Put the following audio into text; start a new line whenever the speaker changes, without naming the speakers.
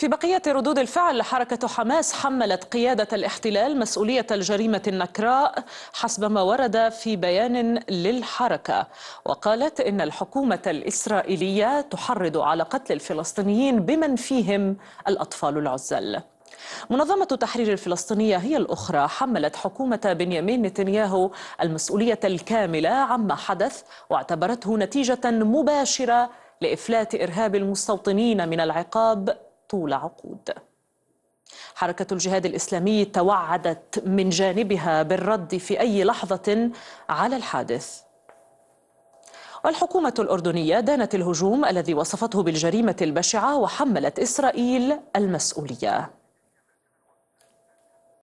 في بقية ردود الفعل حركة حماس حملت قيادة الاحتلال مسؤولية الجريمة النكراء حسب ما ورد في بيان للحركة وقالت إن الحكومة الإسرائيلية تحرض على قتل الفلسطينيين بمن فيهم الأطفال العزل منظمة تحرير الفلسطينية هي الأخرى حملت حكومة بنيامين نتنياهو المسؤولية الكاملة عما حدث واعتبرته نتيجة مباشرة لإفلات إرهاب المستوطنين من العقاب طول عقود حركة الجهاد الإسلامي توعدت من جانبها بالرد في أي لحظة على الحادث والحكومة الأردنية دانت الهجوم الذي وصفته بالجريمة البشعة وحملت إسرائيل المسؤولية